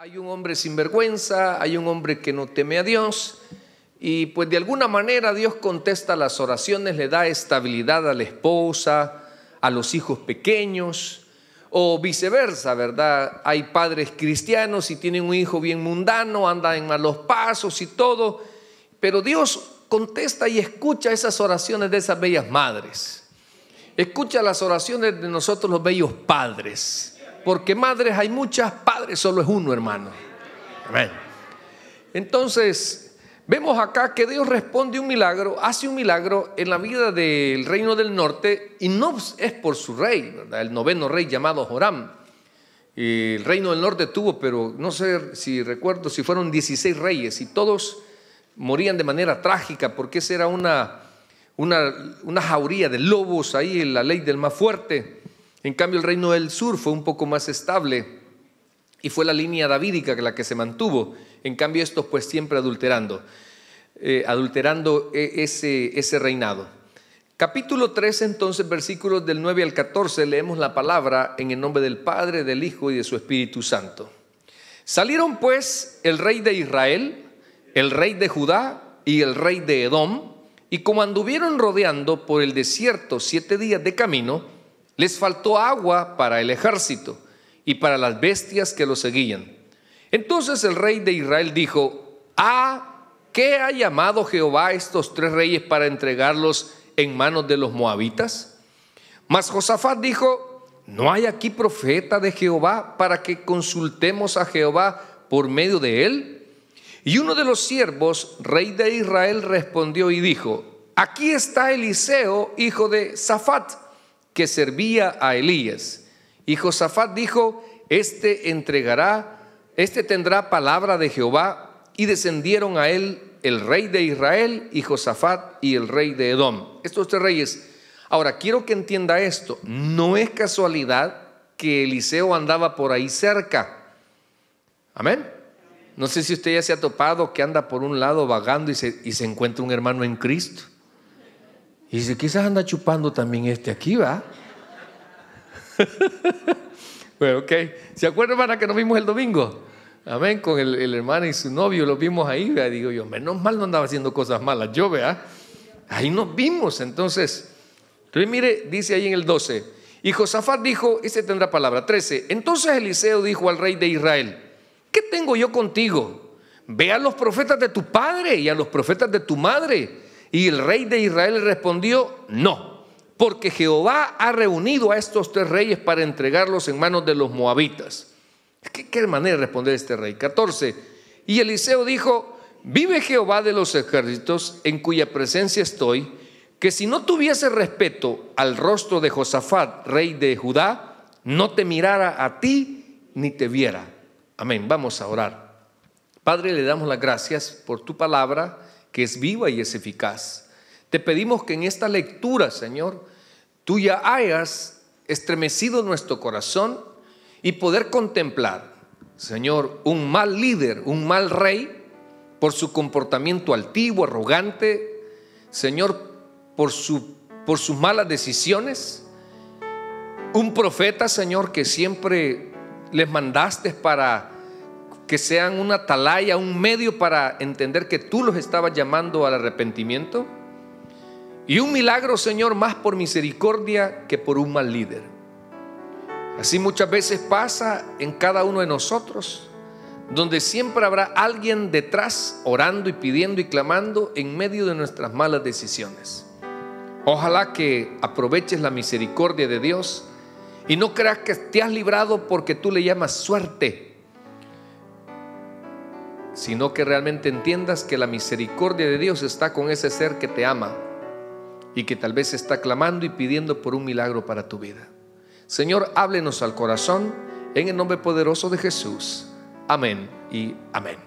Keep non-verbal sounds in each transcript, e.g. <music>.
Hay un hombre sin vergüenza, hay un hombre que no teme a Dios y pues de alguna manera Dios contesta las oraciones, le da estabilidad a la esposa, a los hijos pequeños, o viceversa, ¿verdad? Hay padres cristianos y tienen un hijo bien mundano, anda en malos pasos y todo, pero Dios contesta y escucha esas oraciones de esas bellas madres. Escucha las oraciones de nosotros los bellos padres, porque madres hay muchas, padres solo es uno, hermano. Amén. Entonces, Vemos acá que Dios responde un milagro, hace un milagro en la vida del reino del norte y no es por su rey, el noveno rey llamado Joram. Eh, el reino del norte tuvo, pero no sé si recuerdo, si fueron 16 reyes y todos morían de manera trágica porque esa era una, una, jauría de lobos ahí en la ley del más fuerte. En cambio el reino del sur fue un poco más estable y fue la línea davídica la que se mantuvo. En cambio, estos pues siempre adulterando. Eh, adulterando e, ese, ese reinado. Capítulo 3, entonces, versículos del 9 al 14, leemos la palabra en el nombre del Padre, del Hijo y de su Espíritu Santo. Salieron pues el rey de Israel, el rey de Judá y el rey de Edom, y como anduvieron rodeando por el desierto siete días de camino, les faltó agua para el ejército y para las bestias que lo seguían. Entonces el rey de Israel dijo, a ah, ¿qué ha llamado Jehová a estos tres reyes para entregarlos en manos de los moabitas? Mas Josafat dijo, ¿no hay aquí profeta de Jehová para que consultemos a Jehová por medio de él? Y uno de los siervos, rey de Israel, respondió y dijo, aquí está Eliseo, hijo de Safat, que servía a Elías. Y Josafat dijo, este entregará, este tendrá palabra de Jehová y descendieron a él el rey de Israel y Josafat y el rey de Edom. Estos tres reyes. Ahora, quiero que entienda esto. No es casualidad que Eliseo andaba por ahí cerca. Amén. No sé si usted ya se ha topado que anda por un lado vagando y se, encuentra un hermano en Cristo. Y dice, quizás anda chupando también este aquí, ¿va? <laughs> bueno, ok. ¿Se acuerdan, hermana, que nos vimos el domingo? Amén, con el, hermano y su novio, lo vimos ahí, vea, digo yo, menos mal no andaba haciendo cosas malas, yo, vea, ahí nos vimos. Entonces, mire, dice ahí en el 12, y Josafat dijo, se este tendrá palabra, 13, entonces Eliseo dijo al rey de Israel, ¿qué tengo yo contigo? Ve a los profetas de tu padre y a los profetas de tu madre. Y el rey de Israel respondió, no, porque Jehová ha reunido a estos tres reyes para entregarlos en manos de los moabitas. ¿Qué, manera de responder este rey? 14. Y Eliseo dijo, vive Jehová de los ejércitos en cuya presencia estoy, que si no tuviese respeto al rostro de Josafat, rey de Judá, no te mirara a ti ni te viera. Amén. Vamos a orar. Padre, le damos las gracias por tu palabra que es viva y es eficaz. Te pedimos que en esta lectura, Señor, tú ya hayas estremecido nuestro corazón y poder contemplar, Señor, un mal líder, un mal rey, por su comportamiento altivo, arrogante, Señor, por, su, por sus malas decisiones, un profeta, Señor, que siempre les mandaste para que sean una atalaya, un medio para entender que tú los estabas llamando al arrepentimiento. Y un milagro, Señor, más por misericordia que por un mal líder. Así muchas veces pasa en cada uno de nosotros, donde siempre habrá alguien detrás orando y pidiendo y clamando en medio de nuestras malas decisiones. Ojalá que aproveches la misericordia de Dios y no creas que te has librado porque tú le llamas suerte, sino que realmente entiendas que la misericordia de Dios está con ese ser que te ama y que tal vez está clamando y pidiendo por un milagro para tu vida. Señor, háblenos al corazón en el nombre poderoso de Jesús. Amén y amén.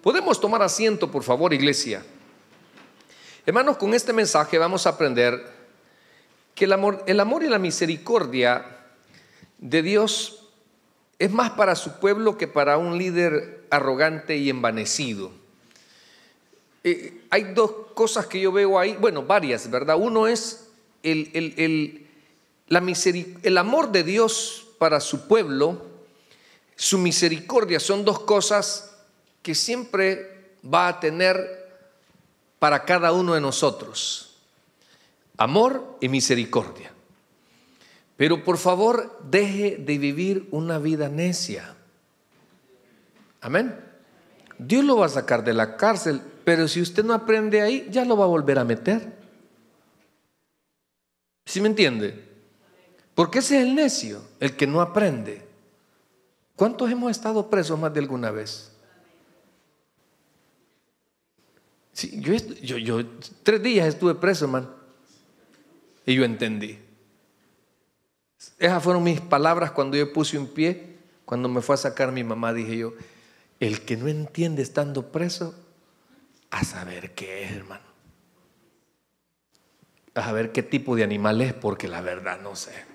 Podemos tomar asiento, por favor, iglesia. Hermanos, con este mensaje vamos a aprender que el amor, el amor y la misericordia de Dios es más para su pueblo que para un líder arrogante y envanecido. Eh, hay dos cosas que yo veo ahí, bueno, varias, ¿verdad? Uno es el el amor de Dios para su pueblo, su misericordia, son dos cosas que siempre va a tener para cada uno de nosotros. Amor y misericordia. Pero por favor, deje de vivir una vida necia. Amén. Dios lo va a sacar de la cárcel, pero si usted no aprende ahí, ya lo va a volver a meter. ¿Sí me entiende? Porque ese es el necio, el que no aprende. ¿Cuántos hemos estado presos más de alguna vez? yo, yo, yo, tres días estuve preso, hermano. Y yo entendí. Esas fueron mis palabras cuando yo puse un pie, cuando me fue a sacar mi mamá, dije yo, el que no entiende estando preso, a saber qué es, hermano. A saber qué tipo de animal es, porque la verdad no sé.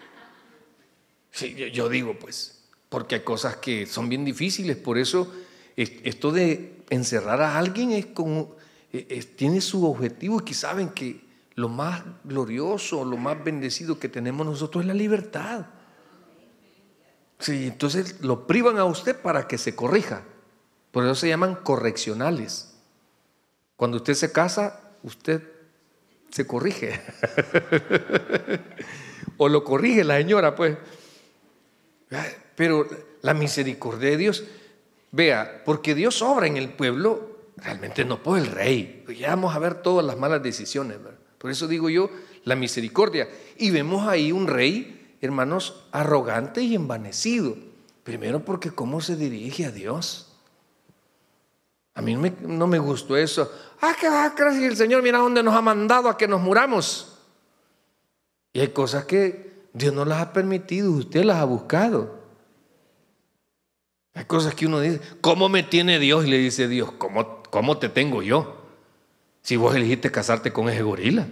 Sí, yo, digo, pues, porque hay cosas que son bien difíciles, por eso esto de encerrar a alguien es como, e, tiene su objetivo y que saben que lo más glorioso, lo más bendecido que tenemos nosotros es la libertad. Sí, entonces lo privan a usted para que se corrija. Por eso se llaman correccionales. Cuando usted se casa, usted se corrige. <laughs> o lo corrige la señora, pues. Pero la misericordia de Dios, vea, porque Dios obra en el pueblo, realmente no por el rey. Pues ya vamos a ver todas las malas decisiones. Por eso digo yo, la misericordia. Y vemos ahí un rey, hermanos, arrogante y envanecido. Primero porque cómo se dirige a Dios. A mí no me, gustó eso. Ah, gracias ah, el Señor, mira dónde nos ha mandado a que nos muramos. Y hay cosas que Dios no las ha permitido, usted las ha buscado. Hay cosas que uno dice, ¿cómo me tiene Dios? Y le dice Dios, ¿cómo, cómo te tengo yo? Si vos elegiste casarte con ese gorila.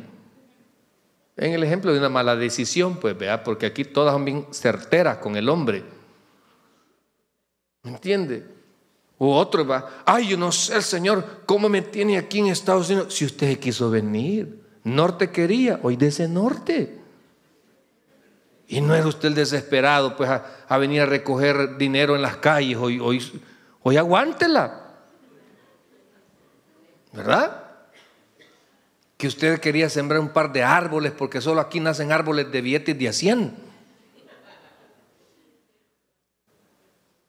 En el ejemplo de una mala decisión, pues vea, porque aquí todas son bien certeras con el hombre. ¿Me entiende? O otro va, ay, yo no sé, el Señor, ¿cómo me tiene aquí en Estados Unidos? Si usted quiso venir, norte quería, hoy de ese norte. Y no es usted el desesperado pues, a, venir a recoger dinero en las calles. Hoy, hoy, hoy aguántela. ¿Verdad? Que usted quería sembrar un par de árboles porque solo aquí nacen árboles de billetes de a 100.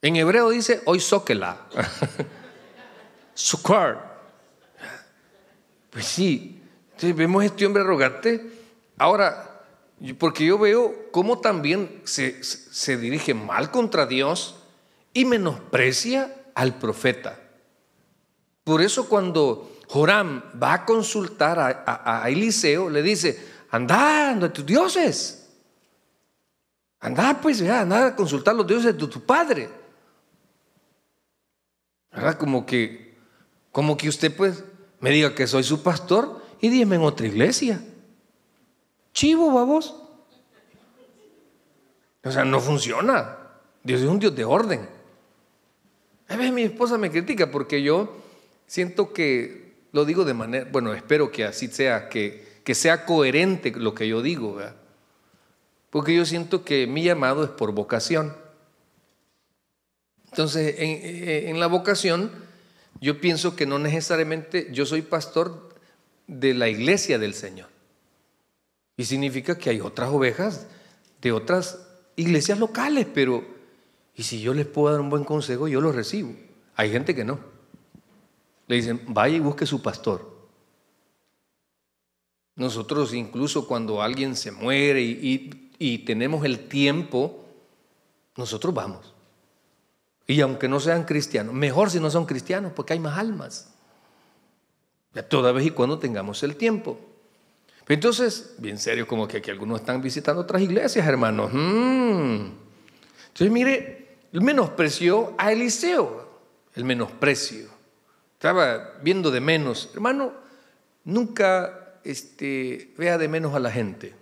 En hebreo dice, hoy sóquela. <laughs> Sucar. Pues sí. vemos este hombre arrogante. Ahora, porque yo veo cómo también se, dirige mal contra Dios y menosprecia al profeta. Por eso cuando Joram va a consultar a, Eliseo, le dice, anda, a tus dioses. Anda pues, ya, anda a consultar los dioses de tu padre. ¿Verdad? Como que, como que usted pues me diga que soy su pastor y dime en otra iglesia chivo, babos. O sea, no funciona. Dios es un Dios de orden. A veces mi esposa me critica porque yo siento que lo digo de manera, bueno, espero que así sea, que, que sea coherente lo que yo digo, Porque yo siento que mi llamado es por vocación. Entonces, eh, en la vocación, yo pienso que no necesariamente yo soy pastor de la iglesia del Señor. Y significa que hay otras ovejas de otras iglesias locales, pero y si yo les puedo dar un buen consejo, yo lo recibo. Hay gente que no. Le dicen, vaya y busque su pastor. Nosotros incluso cuando alguien se muere y, tenemos el tiempo, nosotros vamos. Y aunque no sean cristianos, mejor si no son cristianos, porque hay más almas. Toda vez y cuando tengamos el tiempo. Entonces, bien serio, como que aquí algunos están visitando otras iglesias, hermanos. Mm. Entonces, mire, el menosprecio a Eliseo, el menosprecio. Estaba viendo de menos. Hermano, nunca este, vea de menos a la gente.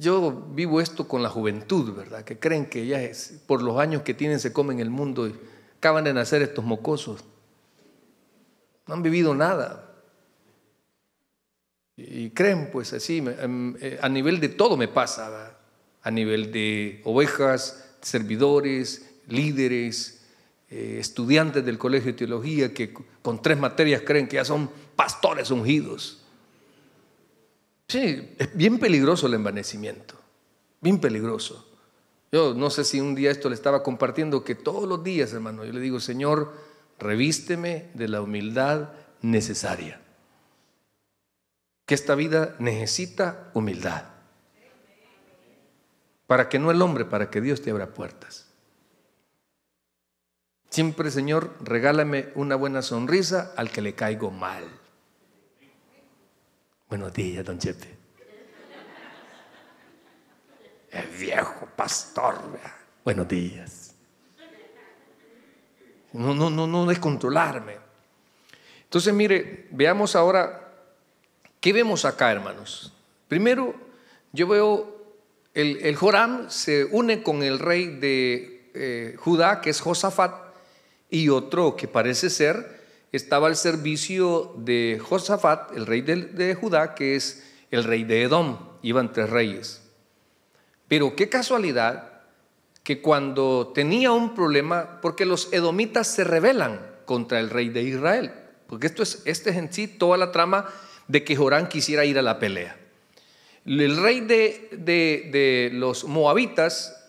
Yo vivo esto con la juventud, ¿verdad? Que creen que ya por los años que tienen se comen el mundo y acaban de nacer estos mocosos. No han vivido nada y creen, pues así, em, eh, a nivel de todo me pasa, a nivel de ovejas, servidores, líderes, eh, estudiantes del Colegio de Teología que con tres materias creen que ya son pastores ungidos. Sí, es bien peligroso el envanecimiento, bien peligroso. Yo no sé si un día esto le estaba compartiendo, que todos los días, hermano, yo le digo, Señor, revísteme de la humildad necesaria que esta vida necesita humildad. Para que no el hombre, para que Dios te abra puertas. Siempre, Señor, regálame una buena sonrisa al que le caigo mal. Buenos días, don Chepe. El viejo pastor. Buenos días. No, no, no, no descontrolarme. Entonces, mire, veamos ahora ¿Qué vemos acá, hermanos? Primero, yo veo el, el Joram se une con el rey de eh, Judá, que es Josafat, y otro que parece ser estaba al servicio de Josafat, el rey de, Judá, que es el rey de Edom. Iban tres reyes. Pero qué casualidad que cuando tenía un problema, porque los edomitas se rebelan contra el rey de Israel, porque esto es, este es en sí toda la trama de que Jorán quisiera ir a la pelea. El rey de, los moabitas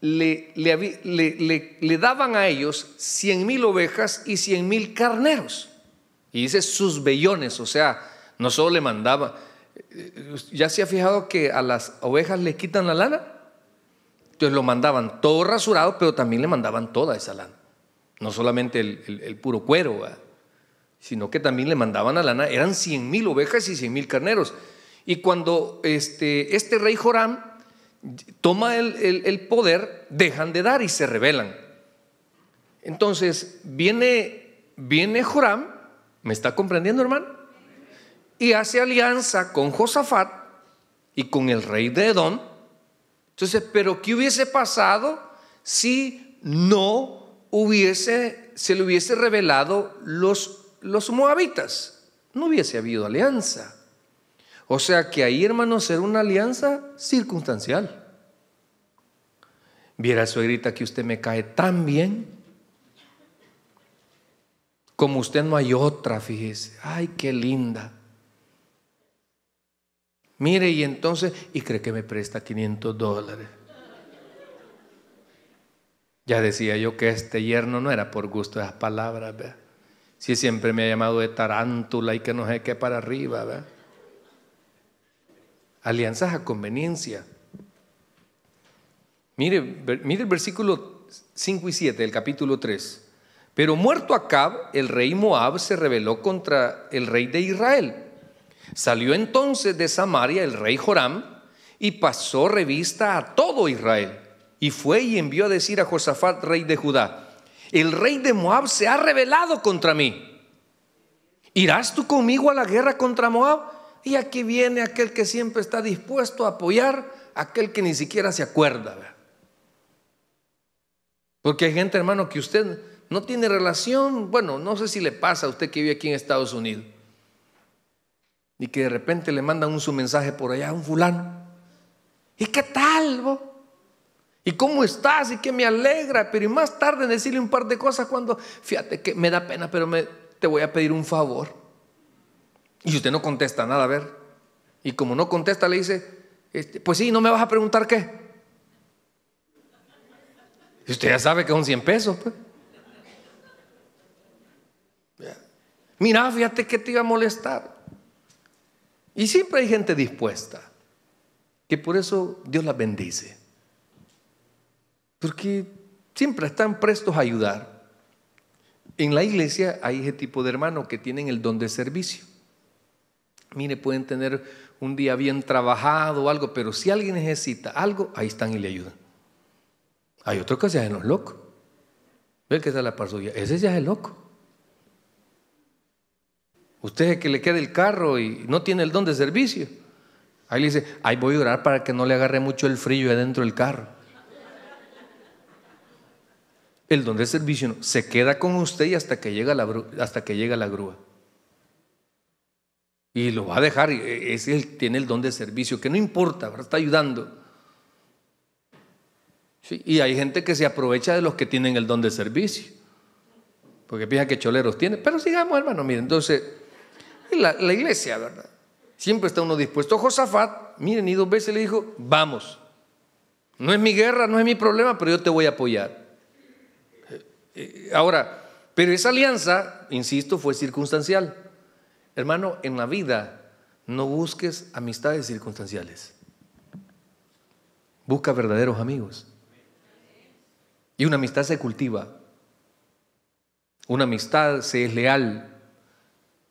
le, le, daban a ellos cien mil ovejas y cien mil carneros. Y dice sus vellones, o sea, no solo le mandaba. ¿Ya se ha fijado que a las ovejas le quitan la lana? Entonces lo mandaban todo rasurado, pero también le mandaban toda esa lana. No solamente el, puro cuero sino que también le mandaban a lana, eran 100 mil ovejas y 100 mil carneros. Y cuando este, este rey Joram toma el, poder, dejan de dar y se rebelan. Entonces viene, viene Joram, ¿me está comprendiendo hermano? Y hace alianza con Josafat y con el rey de Edom. Entonces, pero ¿qué hubiese pasado si no hubiese, se le hubiese revelado los los moabitas, no hubiese habido alianza. O sea que ahí, hermanos, era una alianza circunstancial. Viera suegrita que usted me cae tan bien. Como usted no hay otra, fíjese. Ay, qué linda. Mire, y entonces, y cree que me presta 500 dólares. Ya decía yo que este yerno no era por gusto de las palabras, si siempre me ha llamado de tarántula y que no sé qué para arriba, ¿verdad? Alianzas a conveniencia. Mire, mire el versículo 5 y 7 del capítulo 3. Pero muerto Acab, el rey Moab se rebeló contra el rey de Israel. Salió entonces de Samaria el rey Joram y pasó revista a todo Israel. Y fue y envió a decir a Josafat, rey de Judá, el rey de Moab se ha rebelado contra mí. ¿Irás tú conmigo a la guerra contra Moab? Y aquí viene aquel que siempre está dispuesto a apoyar, aquel que ni siquiera se acuerda. Porque hay gente, hermano, que usted no tiene relación, bueno, no sé si le pasa a usted que vive aquí en Estados Unidos, y que de repente le mandan un su mensaje por allá a un fulano. ¿Y qué tal? ¿Y cómo estás? Y que me alegra, pero más tarde decirle un par de cosas cuando, fíjate que me da pena, pero te voy a pedir un favor. Y usted no contesta nada, a ver. Y como no contesta, le dice, este, pues sí, no me vas a preguntar qué. Y usted ya sabe que son 100 pesos. Pues. Mira, fíjate que te iba a molestar. Y siempre hay gente dispuesta, que por eso Dios la bendice porque siempre están prestos a ayudar. En la iglesia hay ese tipo de hermanos que tienen el don de servicio. Mire, pueden tener un día bien trabajado o algo, pero si alguien necesita algo, ahí están y le ayudan. Hay otro que se hace los locos. Ve que es la Ese ya es el loco. Usted es el que le queda el carro y no tiene el don de servicio. Ahí le dice, ahí voy a orar para que no le agarre mucho el frío adentro del carro el don de servicio se queda con usted y hasta que llega la, hasta que llega la grúa. Y lo va a dejar, eh, es él tiene el don de servicio, que no importa, está ayudando. y hay gente que se aprovecha de los que tienen el don de servicio, porque piensa que choleros tiene. Pero sigamos, hermano, miren, entonces, la, la iglesia, ¿verdad? Siempre está uno dispuesto. Josafat, miren, y dos veces le dijo, vamos, no es mi guerra, no es mi problema, pero yo te voy a apoyar. Eh, ahora, pero esa alianza, insisto, fue circunstancial. Hermano, en la vida no busques amistades circunstanciales. Busca verdaderos amigos. Y una amistad se cultiva. Una amistad se es leal.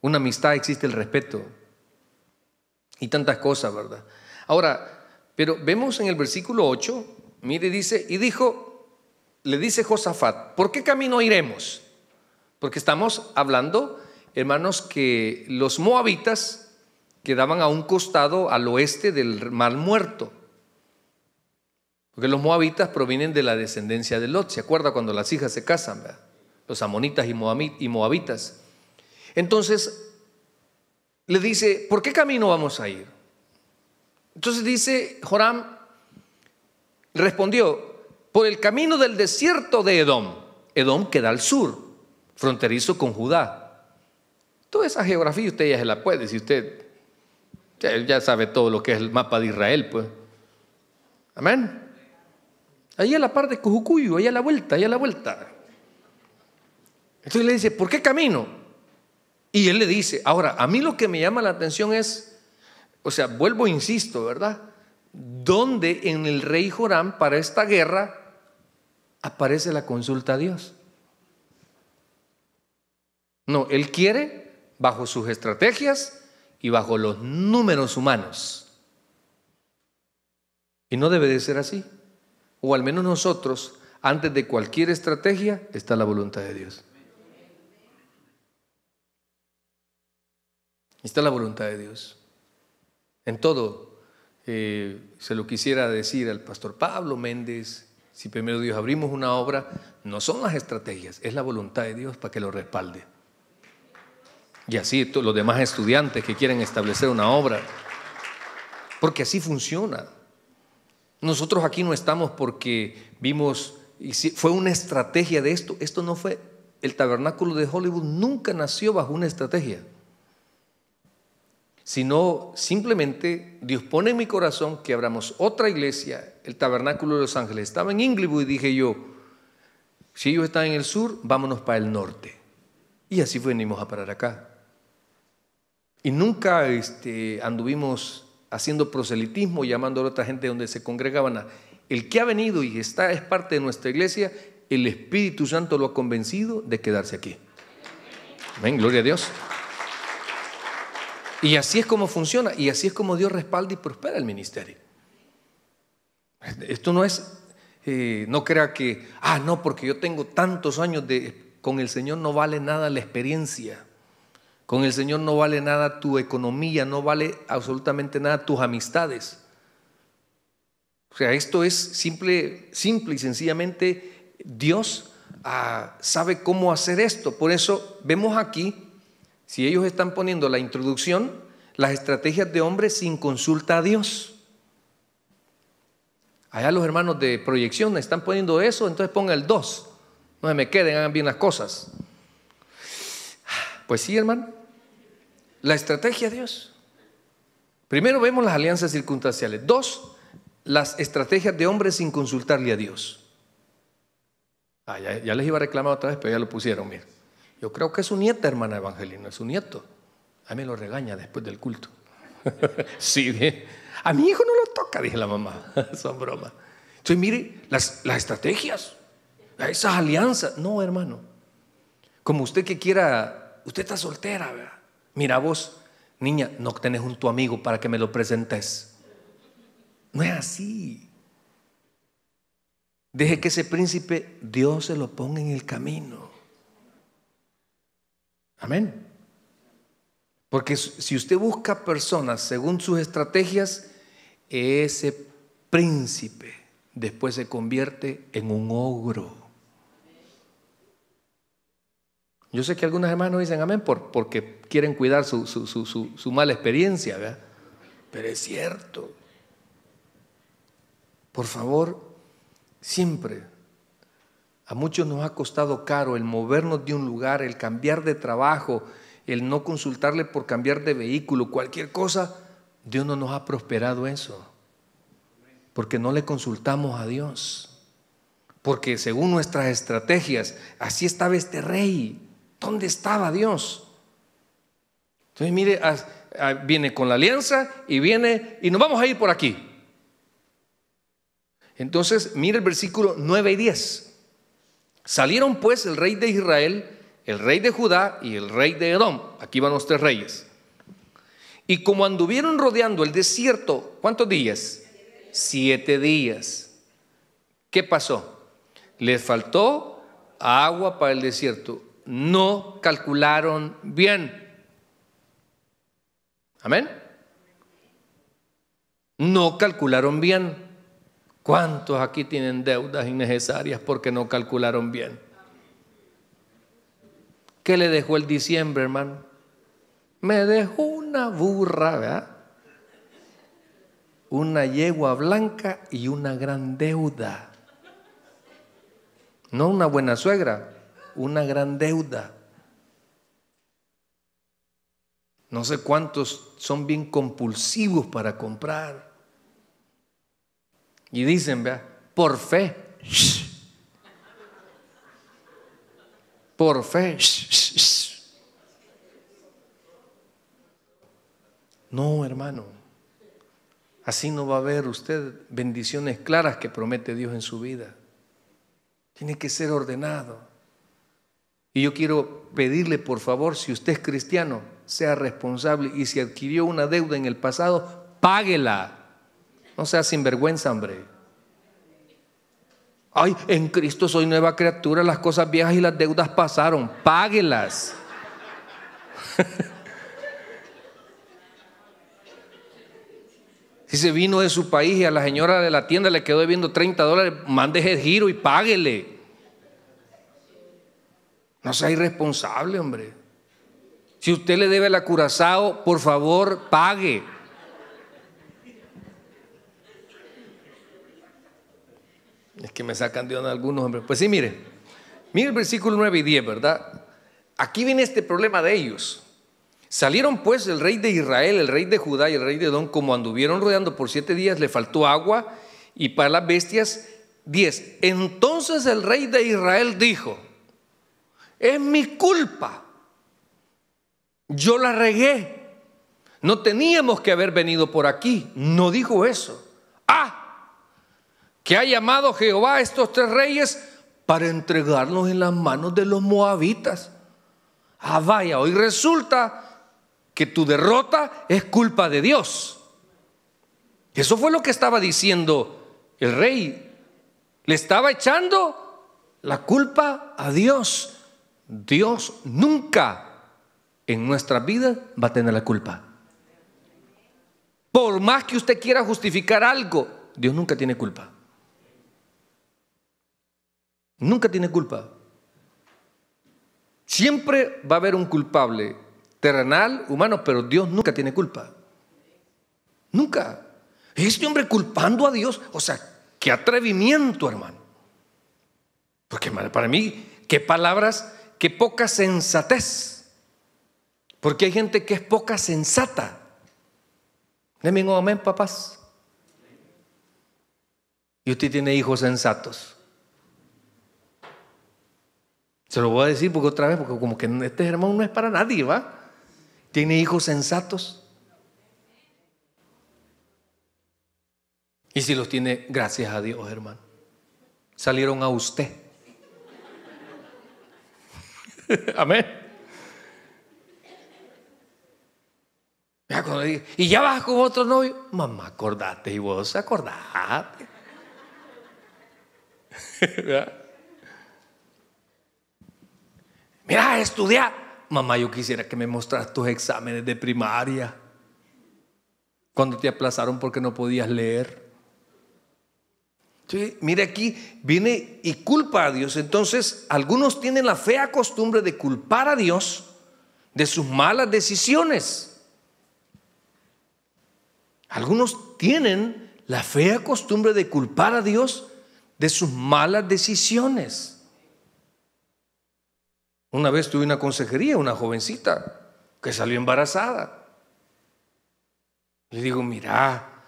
Una amistad existe el respeto. Y tantas cosas, ¿verdad? Ahora, pero vemos en el versículo 8, mire, dice, y dijo, le dice Josafat, ¿por qué camino iremos? Porque estamos hablando, hermanos, que los moabitas quedaban a un costado al oeste del mal muerto. Porque los moabitas provienen de la descendencia de Lot. ¿Se acuerda cuando las hijas se casan? ¿verdad? Los amonitas y moabitas. Entonces, le dice, ¿por qué camino vamos a ir? Entonces dice Joram, respondió, por el camino del desierto de Edom. Edom queda al sur, fronterizo con Judá. Toda esa geografía usted ya se la puede, si usted ya, sabe todo lo que es el mapa de Israel, pues. Amén. Ahí a la par de Cujucuyo, ahí a la vuelta, ahí a la vuelta. Entonces le dice, ¿por qué camino? Y él le dice, ahora, a mí lo que me llama la atención es, o sea, vuelvo, insisto, ¿verdad? ¿Dónde en el rey Joram para esta guerra aparece la consulta a Dios. No, Él quiere bajo sus estrategias y bajo los números humanos. Y no debe de ser así. O al menos nosotros, antes de cualquier estrategia, está la voluntad de Dios. Está la voluntad de Dios. En todo, eh, se lo quisiera decir al pastor Pablo Méndez, si primero Dios abrimos una obra, no son las estrategias, es la voluntad de Dios para que lo respalde. Y así los demás estudiantes que quieren establecer una obra, porque así funciona. Nosotros aquí no estamos porque vimos, y fue una estrategia de esto, esto no fue, el tabernáculo de Hollywood nunca nació bajo una estrategia, sino simplemente Dios pone en mi corazón que abramos otra iglesia el tabernáculo de los ángeles. Estaba en Inglewood y dije yo, si ellos están en el sur, vámonos para el norte. Y así venimos a parar acá. Y nunca este, anduvimos haciendo proselitismo, llamando a otra gente donde se congregaban. El que ha venido y está es parte de nuestra iglesia, el Espíritu Santo lo ha convencido de quedarse aquí. Amén, gloria a Dios. Y así es como funciona, y así es como Dios respalda y prospera el ministerio. Esto no es, eh, no crea que, ah, no, porque yo tengo tantos años de, con el Señor no vale nada la experiencia. Con el Señor no vale nada tu economía, no vale absolutamente nada tus amistades. O sea, esto es simple, simple y sencillamente Dios ah, sabe cómo hacer esto. Por eso vemos aquí, si ellos están poniendo la introducción, las estrategias de hombres sin consulta a Dios. Allá los hermanos de proyección están poniendo eso, entonces ponga el 2. No se me queden, hagan bien las cosas. Pues sí, hermano. La estrategia de Dios. Primero vemos las alianzas circunstanciales. Dos, las estrategias de hombres sin consultarle a Dios. Ah, ya, les iba a reclamar otra vez, pero ya lo pusieron, mira. Yo creo que es su nieta, hermana Evangelina, es su nieto. A mí lo regaña después del culto. <laughs> sí, bien. A mi hijo no lo toca, dije la mamá. <laughs> Son bromas. Entonces, mire, las, estrategias, esas alianzas. No, hermano. Como usted que quiera, usted está soltera, ¿verdad? Mira vos, niña, no tenés un tu amigo para que me lo presentes. No es así. Deje que ese príncipe Dios se lo ponga en el camino. Amén. Porque si usted busca personas según sus estrategias, ese príncipe después se convierte en un ogro. Yo sé que algunas hermanas no dicen amén porque quieren cuidar su, su mala experiencia, ¿verdad? Pero es cierto. Por favor, siempre. A muchos nos ha costado caro el movernos de un lugar, el cambiar de trabajo, el no consultarle por cambiar de vehículo, cualquier cosa Dios no nos ha prosperado eso. Porque no le consultamos a Dios. Porque según nuestras estrategias, así estaba este rey. ¿Dónde estaba Dios? Entonces, mire, viene con la alianza y viene y nos vamos a ir por aquí. Entonces, mire el versículo 9 y 10. Salieron pues el rey de Israel, el rey de Judá y el rey de Edom. Aquí van los tres reyes. Y como anduvieron rodeando el desierto, ¿cuántos días? Siete días. ¿Qué pasó? Les faltó agua para el desierto. No calcularon bien. Amén. No calcularon bien. ¿Cuántos aquí tienen deudas innecesarias porque no calcularon bien? ¿Qué le dejó el diciembre, hermano? Me dejó una burra, ¿verdad? una yegua blanca y una gran deuda. No una buena suegra, una gran deuda. No sé cuántos son bien compulsivos para comprar. Y dicen, vea, por fe. Por fe. No, hermano. Así no va a haber usted bendiciones claras que promete Dios en su vida. Tiene que ser ordenado. Y yo quiero pedirle, por favor, si usted es cristiano, sea responsable y si adquirió una deuda en el pasado, páguela. No sea sinvergüenza, hombre. Ay, en Cristo soy nueva criatura, las cosas viejas y las deudas pasaron, páguelas. <laughs> Si se vino de su país y a la señora de la tienda le quedó debiendo 30 dólares, mande el giro y páguele. No sea irresponsable, hombre. Si usted le debe el acurazado, por favor, pague. Es que me sacan de onda algunos, hombre. Pues sí, mire. Mire el versículo 9 y 10, ¿verdad? Aquí viene este problema de ellos. Salieron pues el rey de Israel, el rey de Judá y el rey de Edom, como anduvieron rodeando por siete días, le faltó agua y para las bestias diez. Entonces el rey de Israel dijo, es mi culpa, yo la regué, no teníamos que haber venido por aquí, no dijo eso. Ah, que ha llamado Jehová a estos tres reyes para entregarnos en las manos de los moabitas. Ah, vaya, hoy resulta que tu derrota es culpa de Dios. Eso fue lo que estaba diciendo el rey. Le estaba echando la culpa a Dios. Dios nunca en nuestra vida va a tener la culpa. Por más que usted quiera justificar algo, Dios nunca tiene culpa. Nunca tiene culpa. Siempre va a haber un culpable terrenal, humano, pero Dios nunca tiene culpa. Nunca. Este hombre culpando a Dios, o sea, qué atrevimiento, hermano. Porque, para mí, qué palabras, qué poca sensatez. Porque hay gente que es poca sensata. Deme un amén, papás. Y usted tiene hijos sensatos. Se lo voy a decir porque otra vez, porque como que este hermano no es para nadie, ¿va? ¿Tiene hijos sensatos? Y si los tiene, gracias a Dios, hermano. Salieron a usted. <laughs> Amén. y ya vas con otro novio. Mamá, acordate y vos acordate. <laughs> Mira, estudiar mamá, yo quisiera que me mostras tus exámenes de primaria, cuando te aplazaron porque no podías leer. mire aquí, viene y culpa a Dios. Entonces, algunos tienen la fea costumbre de culpar a Dios de sus malas decisiones. Algunos tienen la fea costumbre de culpar a Dios de sus malas decisiones. Una vez tuve una consejería, una jovencita que salió embarazada. Le digo, mira,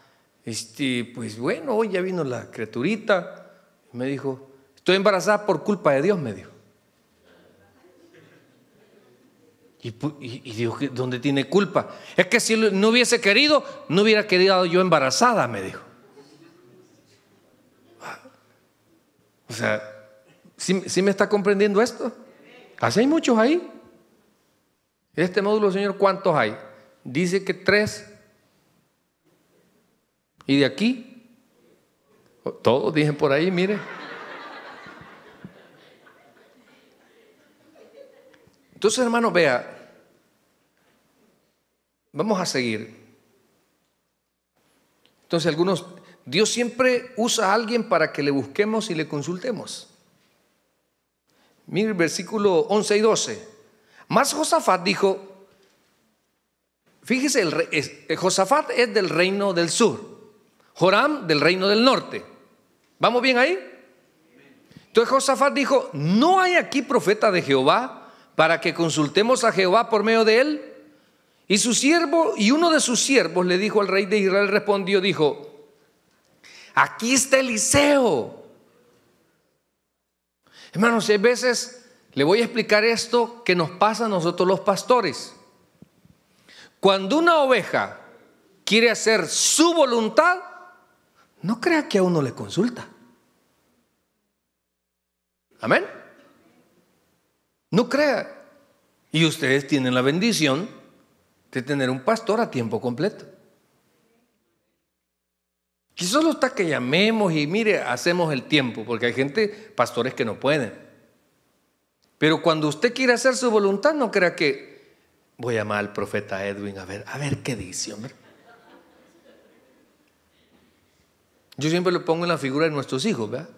este, pues bueno, hoy ya vino la criaturita. Me dijo, estoy embarazada por culpa de Dios, me dijo. Y, digo, ¿dónde tiene culpa? Es que si no hubiese querido, no hubiera querido yo embarazada, me dijo. Ah. O sea, si me está comprendiendo esto? ¿Hace hay muchos ahí. este módulo, Señor, ¿cuántos hay? Dice que tres. Y de aquí, oh, todos dicen por ahí, mire. Entonces, hermano, vea, vamos a seguir. Entonces, algunos, Dios siempre usa a alguien para que le busquemos y le consultemos. Mire versículo 11 y 12. Mas Josafat dijo, fíjese, el eh, Josafat es del reino del sur, Joram del reino del norte. ¿Vamos bien ahí? Entonces Josafat dijo, ¿no hay aquí profeta de Jehová para que consultemos a Jehová por medio de él? Y su siervo, y uno de sus siervos le dijo al rey de Israel, respondió, dijo, aquí está Eliseo Hermanos, hay veces le voy a explicar esto que nos pasa a nosotros los pastores. Cuando una oveja quiere hacer su voluntad, no crea que a uno le consulta. Amén. No crea. Y ustedes tienen la bendición de tener un pastor a tiempo completo. Quizás solo está que llamemos y mire, hacemos el tiempo, porque hay gente, pastores que no pueden. Pero cuando usted quiere hacer su voluntad, no crea que voy a llamar al profeta Edwin a ver, a ver qué dice, hombre. Yo siempre lo pongo en la figura de nuestros hijos, ¿verdad?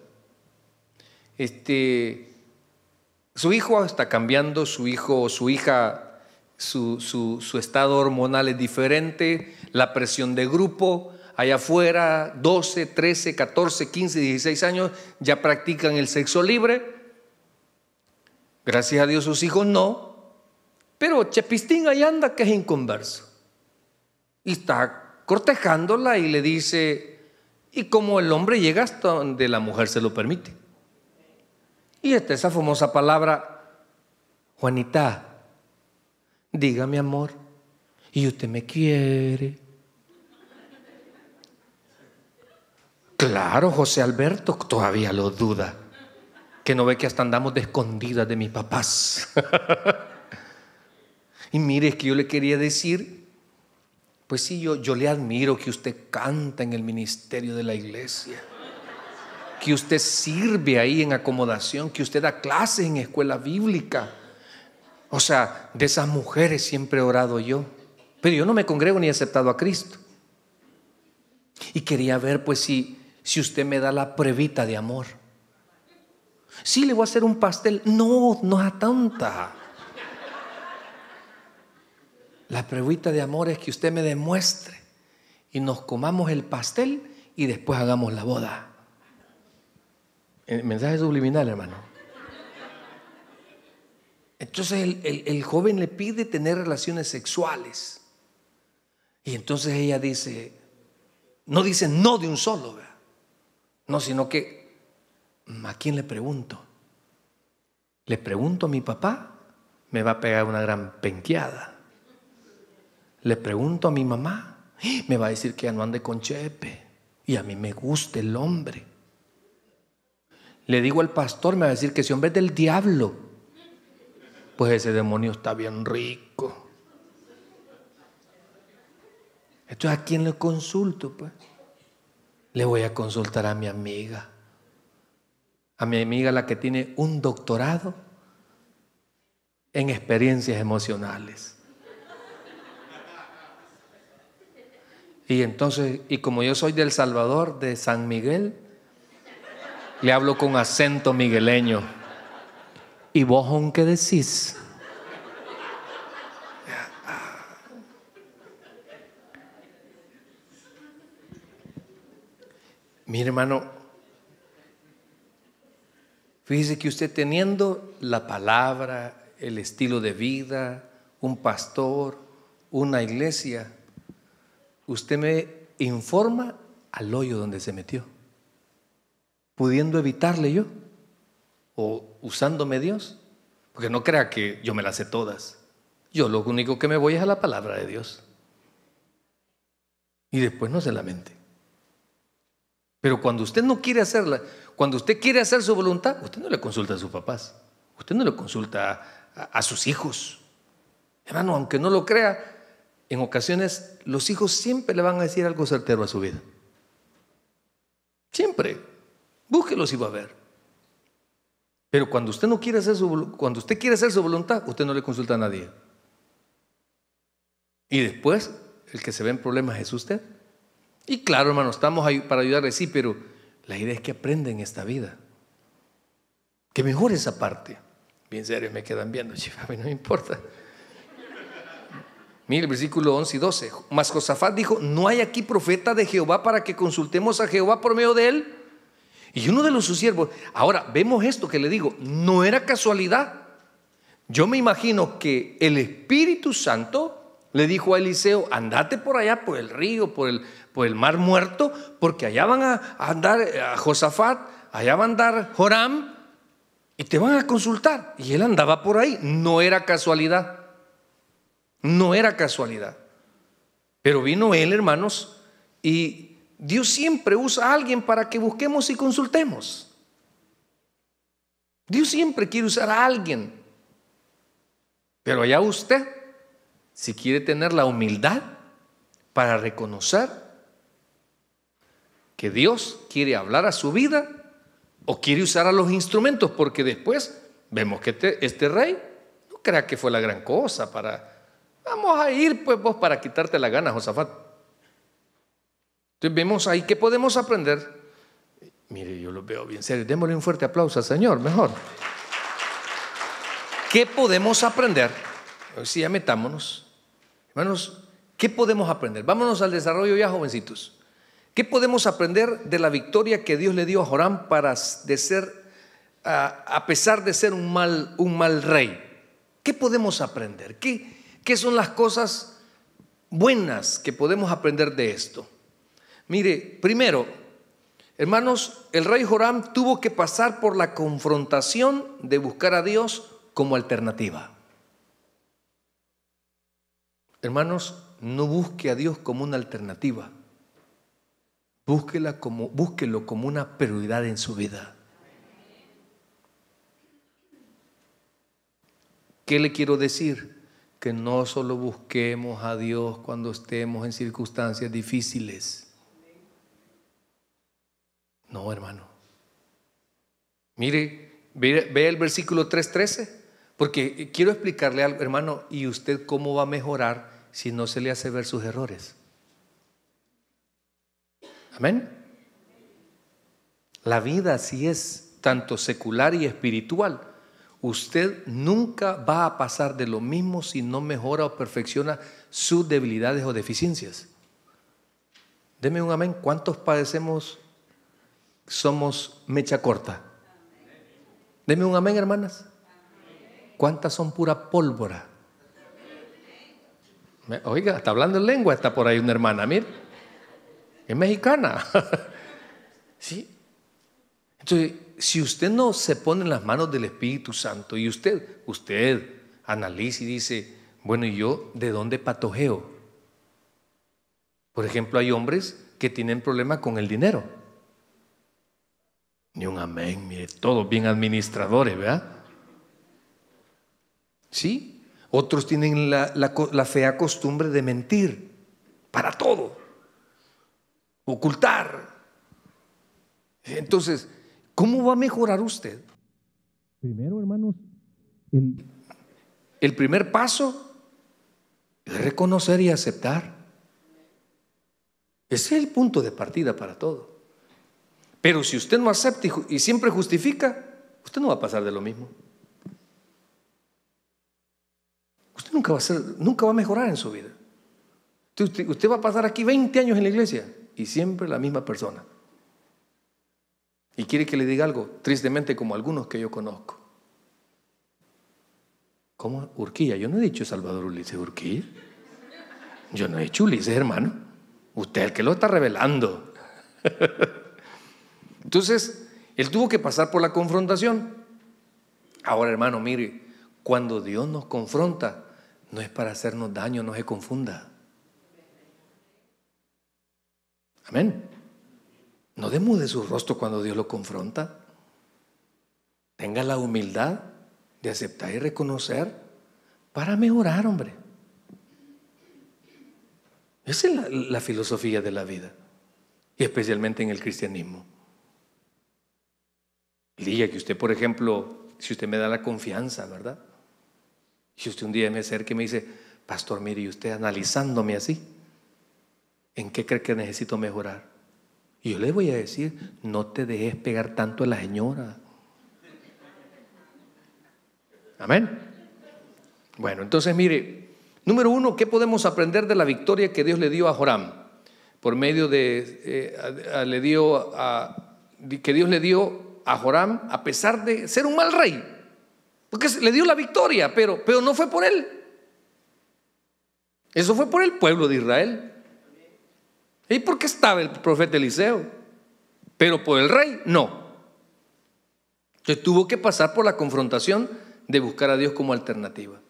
Este, su hijo está cambiando, su hijo o su hija, su estado hormonal es diferente, la presión de grupo, allá afuera, 12, 13, 14, 15, 16 años, ya practican el sexo libre. Gracias a Dios sus hijos no. Pero Chepistín ahí anda que es inconverso. Y está cortejándola y le dice, y como el hombre llega hasta donde la mujer se lo permite. Y está esa famosa palabra, Juanita, dígame amor, y usted me quiere. Claro, José Alberto todavía lo duda. Que no ve que hasta andamos de escondidas de mis papás. <laughs> y mire, es que yo le quería decir, pues sí, yo, yo le admiro que usted canta en el ministerio de la iglesia, que usted sirve ahí en acomodación, que usted da clases en escuela bíblica. O sea, de esas mujeres siempre he orado yo. Pero yo no me congrego ni he aceptado a Cristo. Y quería ver pues si si usted me da la pruebita de amor. Sí, le voy a hacer un pastel. No, no a tanta. La pruebita de amor es que usted me demuestre y nos comamos el pastel y después hagamos la boda. El mensaje subliminal, hermano. Entonces el, el joven le pide tener relaciones sexuales. Y entonces ella dice, no dice no de un solo, no, sino que, mm, ¿a quién le pregunto? ¿Le pregunto a mi papá? Me va a pegar una gran penqueada. ¿Le pregunto a mi mamá? <gasps> Me va a decir que ya no ande con Chepe. Y a mí me gusta el hombre. Le digo al pastor, me va a decir que ese hombre es del diablo. Pues ese demonio está bien rico. Entonces, ¿a quién le consulto? Pues. Le voy a consultar a mi amiga. A mi amiga la que tiene un doctorado en experiencias emocionales. Y entonces, y como yo soy del Salvador, de San Miguel, le hablo con acento migueleño. ¿Y vos aunque qué decís? Mi hermano, fíjese que usted teniendo la palabra, el estilo de vida, un pastor, una iglesia, usted me informa al hoyo donde se metió, pudiendo evitarle yo o usándome Dios, porque no crea que yo me las sé todas. Yo lo único que me voy es a la palabra de Dios. Y después no se lamente. Pero cuando usted no quiere hacerla, cuando usted quiere hacer su voluntad, usted no le consulta a sus papás, usted no le consulta a, sus hijos. Hermano, aunque no lo crea, en ocasiones los hijos siempre le van a decir algo certero a su vida. Siempre. Búsquelos y va a ver. Pero cuando usted no quiere hacer su, cuando usted quiere hacer su voluntad, usted no le consulta a nadie. Y después, el que se ve en problemas es usted. Y claro, hermano, estamos ahí para ayudarles, sí, pero la idea es que aprenden esta vida. Que mejore esa parte. Bien serio, me quedan viendo, <laughs> a mí no me importa. Mire el versículo 11 y 12. Mas Josafat dijo, no hay aquí profeta de Jehová para que consultemos a Jehová por medio de él. Y uno de los sus siervos, ahora vemos esto que le digo, no era casualidad. Yo me imagino que el Espíritu Santo le dijo a Eliseo, andate por allá, por el río, por el, por el mar muerto, porque allá van a andar eh, a Josafat, allá va a andar Joram, y te van a consultar. Y él andaba por ahí, no era casualidad, no era casualidad. Pero vino él, hermanos, y Dios siempre usa a alguien para que busquemos y consultemos. Dios siempre quiere usar a alguien. Pero allá usted si quiere tener la humildad para reconocer que Dios quiere hablar a su vida o quiere usar a los instrumentos, porque después vemos que este, este rey no crea que fue la gran cosa para, vamos a ir pues vos para quitarte la gana, Josafat. Entonces vemos ahí que podemos aprender. Mire, yo lo veo bien serio. Démosle un fuerte aplauso al Señor, mejor. ¿Qué podemos aprender? si ya metámonos Hermanos, ¿qué podemos aprender? Vámonos al desarrollo ya, jovencitos. ¿Qué podemos aprender de la victoria que Dios le dio a Joram para de ser, a, pesar de ser un mal, un mal rey? ¿Qué podemos aprender? ¿Qué, ¿Qué son las cosas buenas que podemos aprender de esto? Mire, primero, hermanos, el rey Joram tuvo que pasar por la confrontación de buscar a Dios como alternativa. Hermanos, no busque a Dios como una alternativa. Búsquela como, búsquelo como una prioridad en su vida. ¿Qué le quiero decir? Que no solo busquemos a Dios cuando estemos en circunstancias difíciles. No, hermano. Mire, ve, el versículo 3.13, porque quiero explicarle algo, hermano, ¿y usted cómo va a mejorar? si no se le hace ver sus errores. Amén. La vida si es, tanto secular y espiritual. Usted nunca va a pasar de lo mismo si no mejora o perfecciona sus debilidades o deficiencias. Deme un amén. ¿Cuántos padecemos? Somos mecha corta. Deme un amén, hermanas. ¿Cuántas son pura pólvora? Oiga, está hablando en lengua, está por ahí una hermana, mire. Es mexicana. <laughs> ¿Sí? Entonces, si usted no se pone en las manos del Espíritu Santo y usted, usted analiza y dice, bueno, ¿y yo de dónde patojeo? Por ejemplo, hay hombres que tienen problemas con el dinero. Ni un amén, mire, todos bien administradores, ¿verdad? ¿Sí? Otros tienen la, fea costumbre de mentir para todo, ocultar. Entonces, ¿cómo va a mejorar usted? Primero, hermanos, el, primer paso es reconocer y aceptar. Ese es el punto de partida para todo. Pero si usted no acepta y siempre justifica, usted no va a pasar de lo mismo. usted nunca va a, ser, nunca va a mejorar en su vida. Usted, usted va a pasar aquí 20 años en la iglesia y siempre la misma persona. Y quiere que le diga algo, tristemente como algunos que yo conozco. ¿Cómo? Urquía. Yo no he dicho Salvador Ulises Urquía. Yo no he dicho Ulises, hermano. Usted es el que lo está revelando. <laughs> Entonces, él tuvo que pasar por la confrontación. Ahora, hermano, mire, cuando Dios nos confronta, no es para hacernos daño, no se confunda. Amén. No demude su rostro cuando Dios lo confronta. Tenga la humildad de aceptar y reconocer para mejorar, hombre. Esa es la, filosofía de la vida, y especialmente en el cristianismo. diga que usted, por ejemplo, si usted me da la confianza, ¿verdad? Y usted un día me acerca y me dice, pastor, mire, y usted analizándome así, ¿en qué cree que necesito mejorar? Y yo le voy a decir, no te dejes pegar tanto a la señora. Amén. Bueno, entonces mire, número uno, ¿qué podemos aprender de la victoria que Dios le dio a Joram? Por medio de, eh, le dio a, que Dios le dio a Joram a pesar de ser un mal rey. Porque le dio la victoria, pero, pero no fue por él. Eso fue por el pueblo de Israel. ¿Y por qué estaba el profeta Eliseo? Pero por el rey, no. Que tuvo que pasar por la confrontación de buscar a Dios como alternativa.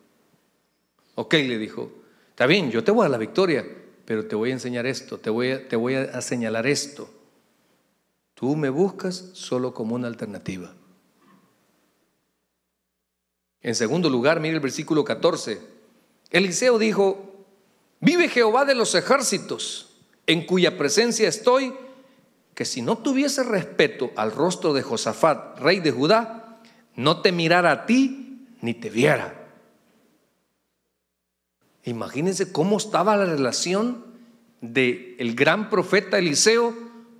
Ok, le dijo, está bien, yo te voy a dar la victoria, pero te voy a enseñar esto, te voy te voy a señalar esto. Tú me buscas solo como una alternativa. En segundo lugar, mire el versículo 14. Eliseo dijo, vive Jehová de los ejércitos, en cuya presencia estoy, que si no tuviese respeto al rostro de Josafat, rey de Judá, no te mirara a ti ni te viera. Imagínense cómo estaba la relación del el gran profeta Eliseo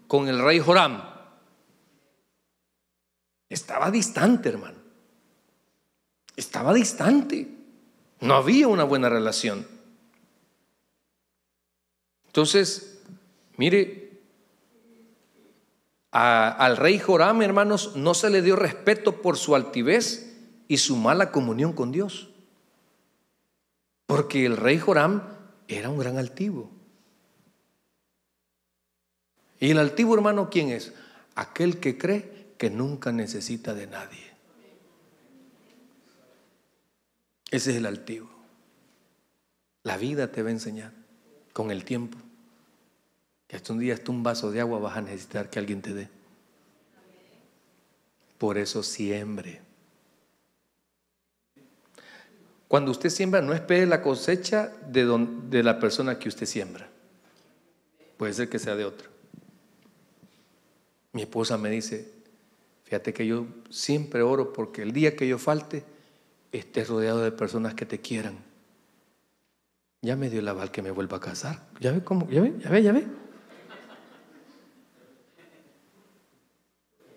con el rey Joram. Estaba distante, hermano estaba distante. No había una buena relación. Entonces, mire, al rey Joram, hermanos, no se le dio respeto por su altivez y su mala comunión con Dios. Porque el rey Joram era un gran altivo. ¿Y el altivo, hermano, quién es? Aquel que cree que nunca necesita de nadie. Ese es el altivo. La vida te va a enseñar con el tiempo. Que hasta un día hasta un vaso de agua vas a necesitar que alguien te dé. Por eso siembre. Cuando usted siembra, no espere la cosecha de, de la persona que usted siembra. Puede ser que sea de otro Mi esposa me dice, fíjate que yo siempre oro porque el día que yo falte, estés rodeado de personas que te quieran. Ya me dio el aval que me vuelva a casar. Ya ve cómo, ya ve, ya ve, ya ve.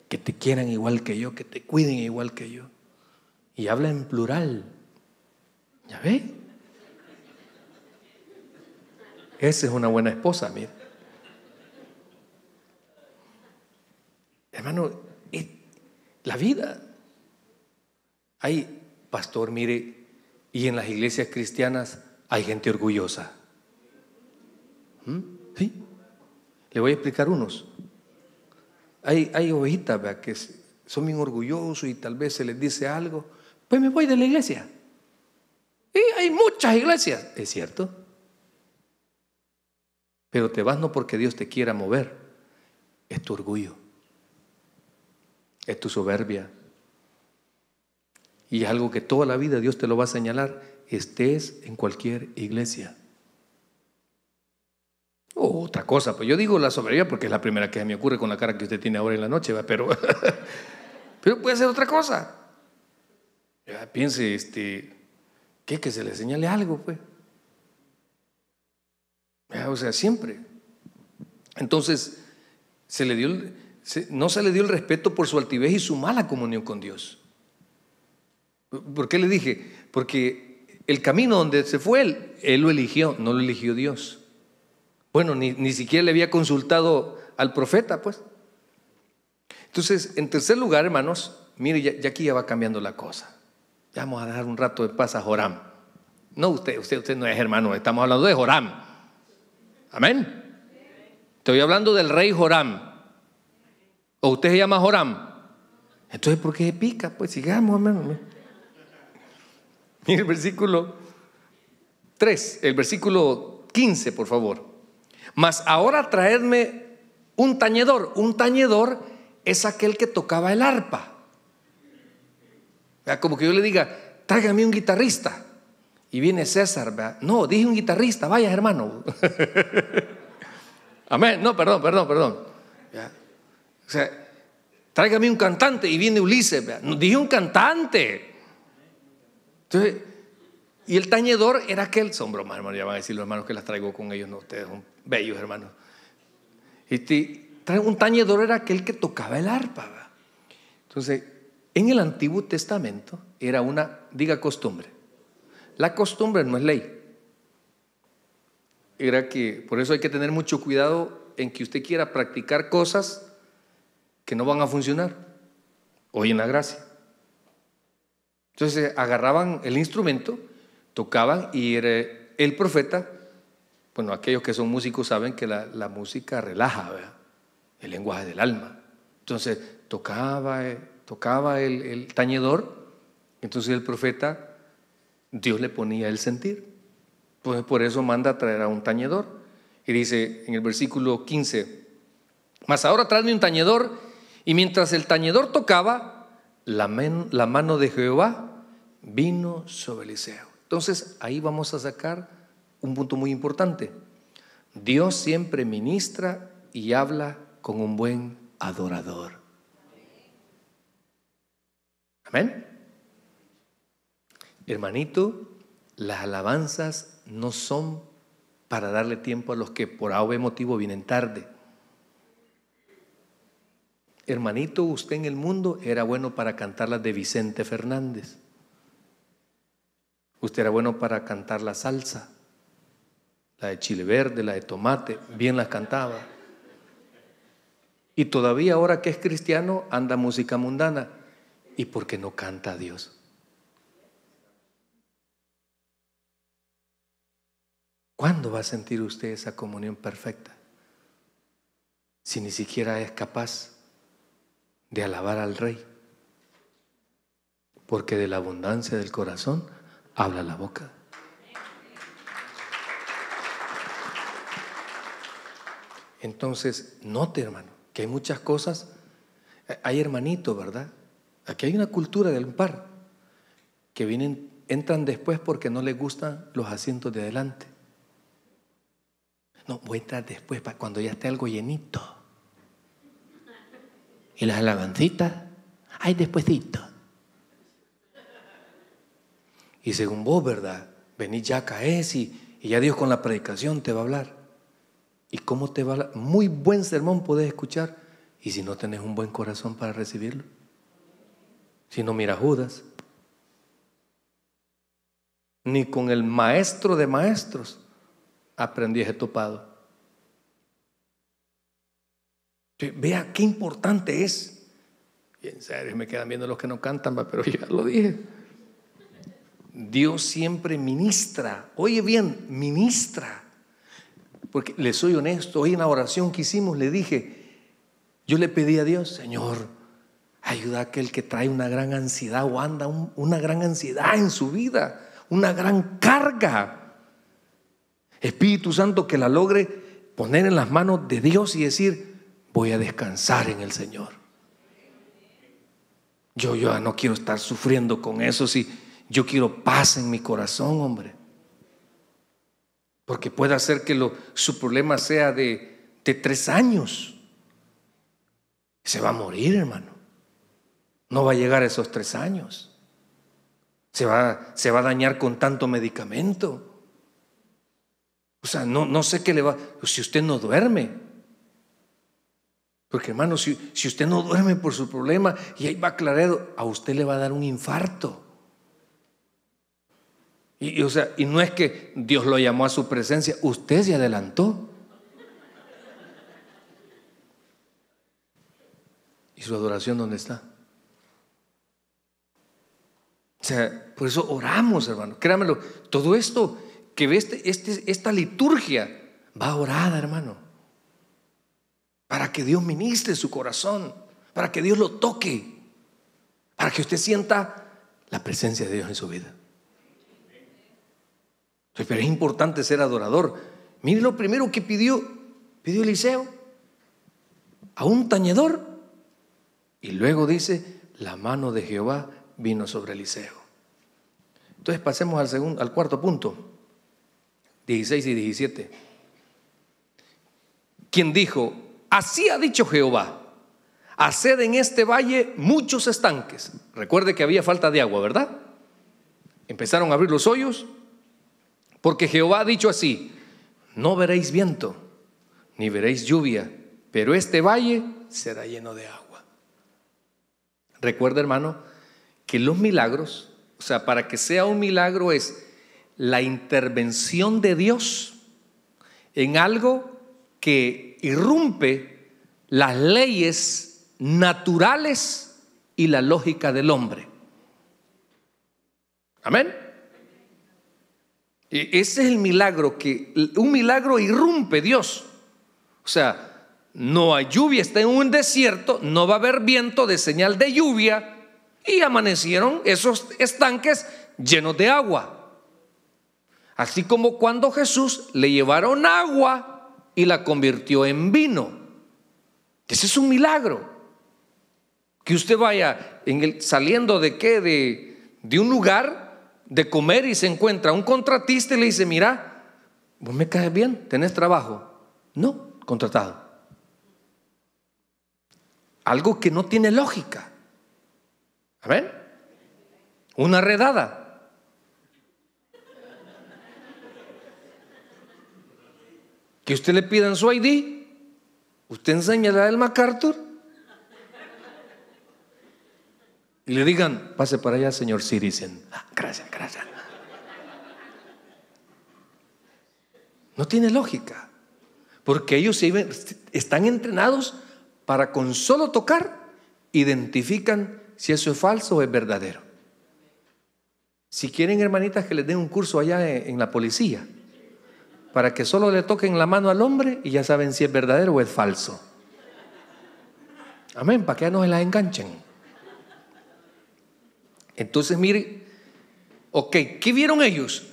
Que te quieran igual que yo, que te cuiden igual que yo. Y habla en plural. ¿Ya ve? Esa es una buena esposa, mira. Hermano, la vida. Hay pastor, mire, y en las iglesias cristianas hay gente orgullosa. ¿Mm? ¿Sí? Le voy a explicar unos. Hay, hay ovejitas que son bien orgullosos y tal vez se les dice algo, pues me voy de la iglesia. Y hay muchas iglesias, es cierto. Pero te vas no porque Dios te quiera mover, es tu orgullo, es tu soberbia, y algo que toda la vida Dios te lo va a señalar, estés en cualquier iglesia. otra cosa, pues yo digo la soberbia porque es la primera que me ocurre con la cara que usted tiene ahora en la noche, pero, <laughs> pero puede ser otra cosa. Ya, piense, este, ¿qué? Que se le señale algo, pues. o sea, siempre. Entonces, se le dio, no se le dio el respeto por su altivez y su mala comunión con Dios. ¿Por qué le dije? Porque el camino donde se fue él, él lo eligió, no lo eligió Dios. Bueno, ni, siquiera le había consultado al profeta, pues. Entonces, en tercer lugar, hermanos, mire, ya, aquí ya va cambiando la cosa. Ya vamos a dar un rato de paz a Joram. No, usted, usted, usted no es hermano, estamos hablando de Joram. Amén. Te Estoy hablando del rey Joram. ¿O usted se llama Joram? Entonces, ¿por qué pica? Pues sigamos, hermano el versículo 3, el versículo 15, por favor. Mas ahora traedme un tañedor. Un tañedor es aquel que tocaba el arpa. Como que yo le diga, tráigame un guitarrista. Y viene César, no, dije un guitarrista, vaya hermano. <laughs> Amén, no, perdón, perdón, perdón. ¿Ya? O sea, tráigame un cantante y viene Ulises, no, dije un cantante. Entonces, y el tañedor era aquel, son bromas, hermano, ya van a decir los hermanos que las traigo con ellos, no, ustedes son bellos, hermanos. Este, un tañedor era aquel que tocaba el arpa. Entonces, en el Antiguo Testamento era una, diga costumbre. La costumbre no es ley. Era que, por eso hay que tener mucho cuidado en que usted quiera practicar cosas que no van a funcionar. Hoy en la gracia. Entonces eh, agarraban el instrumento, tocaban y el profeta, bueno, aquellos que son músicos saben que la, música relaja, ¿verdad? el lenguaje del alma. Entonces tocaba, eh, tocaba el, tañedor, entonces el profeta, Dios le ponía el sentir. Pues por eso manda a traer a un tañedor. Y dice en el versículo 15, mas ahora tráeme un tañedor, y mientras el tañedor tocaba, la, la mano de Jehová vino sobre Eliseo. Entonces ahí vamos a sacar un punto muy importante. Dios siempre ministra y habla con un buen adorador. Amén. Hermanito, las alabanzas no son para darle tiempo a los que por A motivo vienen tarde. Hermanito, usted en el mundo era bueno para cantar las de Vicente Fernández. Usted era bueno para cantar la salsa, la de chile verde, la de tomate, bien la cantaba. Y todavía ahora que es cristiano anda música mundana. ¿Y por qué no canta a Dios? ¿Cuándo va a sentir usted esa comunión perfecta? Si ni siquiera es capaz de alabar al Rey. Porque de la abundancia del corazón habla la boca. Entonces, note, hermano, que hay muchas cosas. Hay hermanitos, ¿verdad? Aquí hay una cultura del par que vienen, entran después porque no les gustan los asientos de adelante. No, voy a entrar después cuando ya esté algo llenito. Y las alabancitas, hay despuesitos. Y según vos, ¿verdad? Venís ya caes y, y ya Dios con la predicación te va a hablar. ¿Y cómo te va a hablar? Muy buen sermón podés escuchar. Y si no tenés un buen corazón para recibirlo. Si no, mira Judas. Ni con el maestro de maestros aprendí ese topado. Vea qué importante es. Y en serio, me quedan viendo los que no cantan, pero <laughs> ya lo dije. Dios siempre ministra. Oye bien, ministra. Porque le soy honesto, hoy en la oración que hicimos le dije, yo le pedí a Dios, Señor, ayuda a aquel que trae una gran ansiedad o anda una gran ansiedad en su vida, una gran carga. Espíritu Santo que la logre poner en las manos de Dios y decir, voy a descansar en el Señor. Yo, ya no quiero estar sufriendo con eso si yo quiero paz en mi corazón, hombre. Porque puede hacer que su problema sea de, tres años. Se va a morir, hermano. No va a llegar a esos tres años. Se va, a dañar con tanto medicamento. O sea, no, sé qué le va. Si usted no duerme. Porque hermano, si, si usted no duerme por su problema y ahí va aclarado, a usted le va a dar un infarto. Y, o sea, y no es que Dios lo llamó a su presencia, usted se adelantó. ¿Y su adoración dónde está? O sea, por eso oramos, hermano. Créamelo, todo esto que ve este, este, esta liturgia va orada, hermano. Para que Dios ministre su corazón, para que Dios lo toque, para que usted sienta la presencia de Dios en su vida. Pero es importante ser adorador. Mire lo primero que pidió, pidió Eliseo, a un tañedor. Y luego dice, la mano de Jehová vino sobre Eliseo. Entonces pasemos al, segundo, al cuarto punto, 16 y 17. Quien dijo, así ha dicho Jehová, haced en este valle muchos estanques. Recuerde que había falta de agua, ¿verdad? Empezaron a abrir los hoyos porque Jehová ha dicho así, no veréis viento, ni veréis lluvia, pero este valle será lleno de agua. Recuerda, hermano, que los milagros, o sea, para que sea un milagro es la intervención de Dios en algo que irrumpe las leyes naturales y la lógica del hombre. Amén. E, ese es el milagro, que un milagro irrumpe Dios. O sea, no hay lluvia, está en un desierto, no va a haber viento de señal de lluvia y amanecieron esos estanques llenos de agua. Así como cuando Jesús le llevaron agua y la convirtió en vino. Ese es un milagro. Que usted vaya en saliendo de qué? De, de un lugar de comer y se encuentra un contratista y le dice, mira, vos me caes bien, tenés trabajo. No, contratado. Algo que no tiene lógica. Amén. Una redada. Que usted le pidan su ID, usted enseñará el MacArthur Y le digan, pase para allá, señor, sí, dicen, ah, gracias, gracias. No tiene lógica, porque ellos están entrenados para con solo tocar, identifican si eso es falso o es verdadero. Si quieren, hermanitas, que les den un curso allá en la policía, para que solo le toquen la mano al hombre y ya saben si es verdadero o es falso. Amén, para que ya no se la enganchen. Entonces, mire, ok, ¿qué vieron ellos?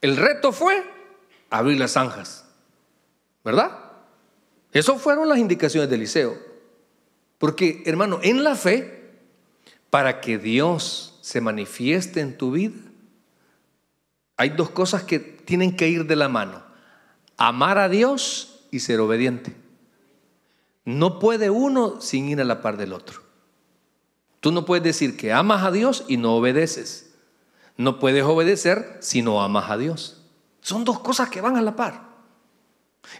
El reto fue abrir las zanjas, ¿verdad? Esas fueron las indicaciones de Eliseo. Porque, hermano, en la fe, para que Dios se manifieste en tu vida, hay dos cosas que tienen que ir de la mano. Amar a Dios y ser obediente. No puede uno sin ir a la par del otro. Tú no puedes decir que amas a Dios y no obedeces. No puedes obedecer si no amas a Dios. Son dos cosas que van a la par.